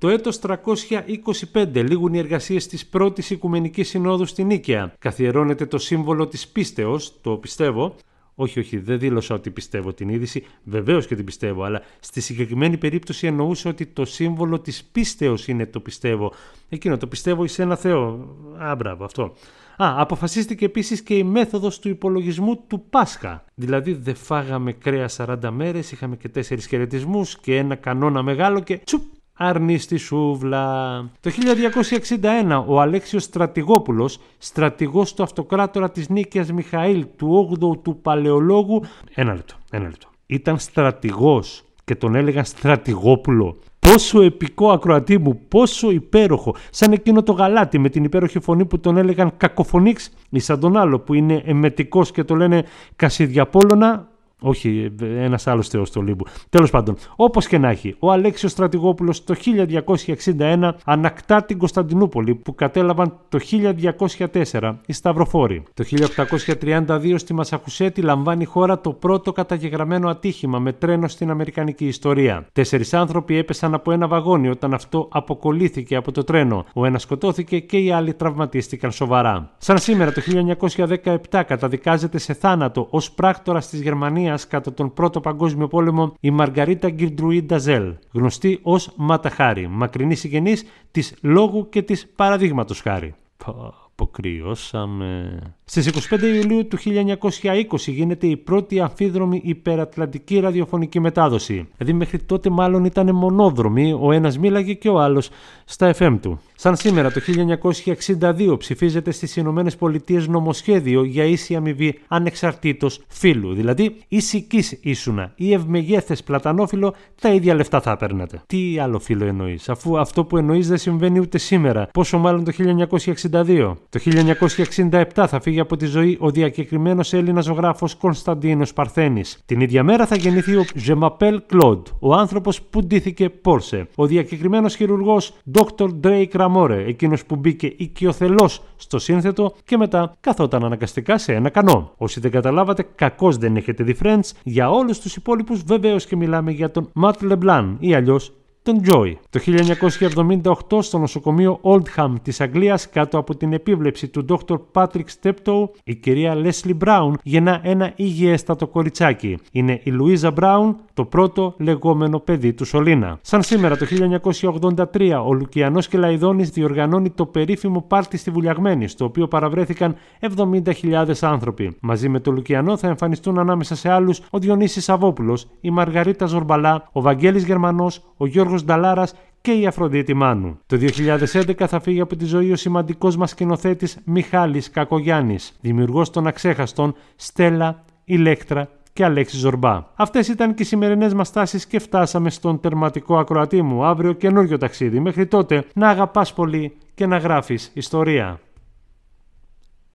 Το έτος 325 λήγουν οι εργασίες της πρώτης Οικουμενικής Συνόδου στην Νίκαια. Καθιερώνεται το σύμβολο της πίστεως, το πιστεύω, όχι, όχι, δεν δήλωσα ότι πιστεύω την είδηση. Βεβαίως και την πιστεύω, αλλά στη συγκεκριμένη περίπτωση εννοούσα ότι το σύμβολο της πίστεως είναι το πιστεύω. Εκείνο, το πιστεύω εις ένα Θεό. Α, μπράβο, αυτό. Α, αποφασίστηκε επίσης και η μέθοδος του υπολογισμού του Πάσχα. Δηλαδή, δεν φάγαμε κρέα 40 μέρες, είχαμε και 4 χαιρετισμούς και ένα κανόνα μεγάλο και τσουπ, Άρνη Σούβλα. Το 1261 ο Αλέξιος Στρατηγόπουλος, στρατηγός του αυτοκράτορα της Νίκαιας Μιχαήλ του 8ου του Παλαιολόγου, ένα λεπτό, ένα λεπτό, ήταν στρατηγός και τον έλεγαν στρατηγόπουλο. Πόσο επικό ακροατή μου, πόσο υπέροχο. Σαν εκείνο το γαλάτι με την υπέροχη φωνή που τον έλεγαν Κακοφωνίξ ή σαν τον άλλο που είναι εμετικός και το λένε Κασιδιαπόλωνα, όχι, ένας άλλος θεός του Ολύμπου. Τέλος πάντων, όπως και να έχει, ο Αλέξιος Στρατηγόπουλος το 1261 ανακτά την Κωνσταντινούπολη που κατέλαβαν το 1204 οι Σταυροφόροι. Το 1832 στη Μασαχουσέτη λαμβάνει η χώρα το πρώτο καταγεγραμμένο ατύχημα με τρένο στην Αμερικανική ιστορία. Τέσσερις άνθρωποι έπεσαν από ένα βαγόνι όταν αυτό αποκολλήθηκε από το τρένο. Ο ένας σκοτώθηκε και οι άλλοι τραυματίστηκαν σοβαρά. Σαν σήμερα το 1917 καταδικάζεται σε θάνατο ως πράκτορα της Γερμανίας κατά τον Πρώτο Παγκόσμιο Πόλεμο η Μαργαρίτα Γκυρντρουί Νταζέλ, γνωστή ως Ματαχάρη, μακρινή συγγενής της λόγου και της παραδείγματος χάρη κρυώσαμε. Στις 25 Ιουλίου του 1920 γίνεται η πρώτη αμφίδρομη υπερατλαντική ραδιοφωνική μετάδοση. Δηλαδή μέχρι τότε μάλλον ήταν μονόδρομοι, ο ένας μίλαγε και ο άλλος στα FM του. Σαν σήμερα το 1962 ψηφίζεται στις Ηνωμένες Πολιτείες νομοσχέδιο για ίση αμοιβή ανεξαρτήτως φύλου. Δηλαδή σική ίσουνα ή ευμεγέθες πλατανόφιλο τα ίδια λεφτά θα παίρνατε. Τι άλλο φύλο εννοείς! αφού αυτό που εννοείς δεν συμβαίνει ούτε σήμερα. Πόσο μάλλον το 1962. Το το 1967 θα φύγει από τη ζωή ο διακεκριμένος Έλληνας ζωγράφος Κωνσταντίνος Παρθένης. Την ίδια μέρα θα γεννηθεί ο Ζεμαπέλ Κλοντ, ο άνθρωπος που ντύθηκε Πόρσε. Ο διακεκριμένος χειρουργός Dr. Drake Ραμόρε, εκείνος που μπήκε οικειοθελώς στο σύνθετο και μετά καθόταν αναγκαστικά σε ένα κανό. Όσοι δεν καταλάβατε, κακώς δεν έχετε δει Για όλους τους υπόλοιπους, βεβαίως και μιλάμε για τον Ματ Λεμπλάν ή αλλιώ το 1978 στο νοσοκομείο Oldham της Αγγλίας κάτω από την επίβλεψη του Dr. Patrick Steptoe η κυρία Leslie Brown γεννά ένα υγιέστατο κοριτσάκι. Είναι η Louisa Brown το πρώτο λεγόμενο παιδί του Σολίνα. Σαν σήμερα το 1983 ο Λουκιανός Κελαϊδόνης διοργανώνει το περίφημο πάρτι στη Βουλιαγμένη, στο οποίο παραβρέθηκαν 70.000 άνθρωποι. Μαζί με τον Λουκιανό θα εμφανιστούν ανάμεσα σε άλλους ο Διονύσης Σαββόπουλος, η Μαργαρίτα Ζορμπαλά, ο Βαγγέλης Γερμανός, ο Γιώργος Νταλάρας και η Αφροδίτη Μάνου. Το 2011 θα φύγει από τη ζωή ο σημαντικός μας σκηνοθέτης Μιχάλης Κακογιάννης, δημιουργός των Αξέχαστων Στέλλα, Ηλέκτρα και Αλέξη Ζορμπά. Αυτές ήταν και οι σημερινές μας τάσεις και φτάσαμε στον τερματικό ακροατή μου. Αύριο καινούριο ταξίδι. Μέχρι τότε να αγαπάς πολύ και να γράφεις ιστορία.